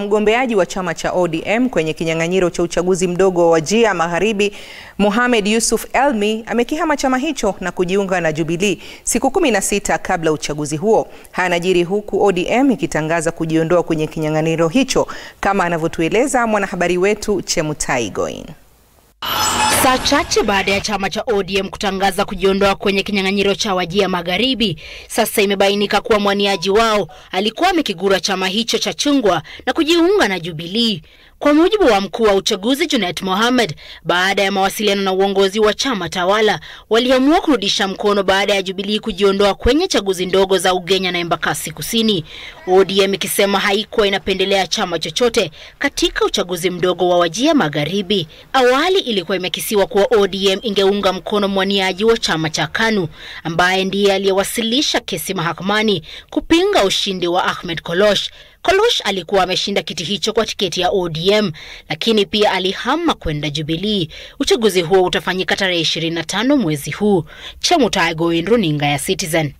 Mgombeaji wa chama cha ODM kwenye kinyang'anyiro cha uchaguzi mdogo wa Wajir Magharibi, Mohamed Yusuf Elmi amekihama chama hicho na kujiunga na Jubilee siku kumi na sita kabla uchaguzi huo. Haya yanajiri huku ODM ikitangaza kujiondoa kwenye kinyang'anyiro hicho, kama anavyotueleza mwanahabari wetu Chemutai Goin. Saa chache baada ya chama cha ODM kutangaza kujiondoa kwenye kinyang'anyiro cha Wajia Magharibi, sasa imebainika kuwa mwaniaji wao alikuwa amekigura chama hicho cha chungwa na kujiunga na Jubilee. Kwa mujibu wa mkuu wa uchaguzi Junet Mohamed, baada ya mawasiliano na uongozi wa chama tawala, waliamua kurudisha mkono baada ya Jubilee kujiondoa kwenye chaguzi ndogo za Ugenya na Embakasi Kusini, ODM ikisema haikuwa inapendelea chama chochote katika uchaguzi mdogo wa Wajia Magharibi. Awali ilikuwa imekisi wa kuwa ODM ingeunga mkono mwaniaji wa chama cha KANU ambaye ndiye aliyewasilisha kesi mahakamani kupinga ushindi wa Ahmed Kolosh. Kolosh alikuwa ameshinda kiti hicho kwa tiketi ya ODM lakini pia alihama kwenda Jubilee. Uchaguzi huo utafanyika tarehe 25 mwezi huu. Chemutai Goindru, runinga ya Citizen.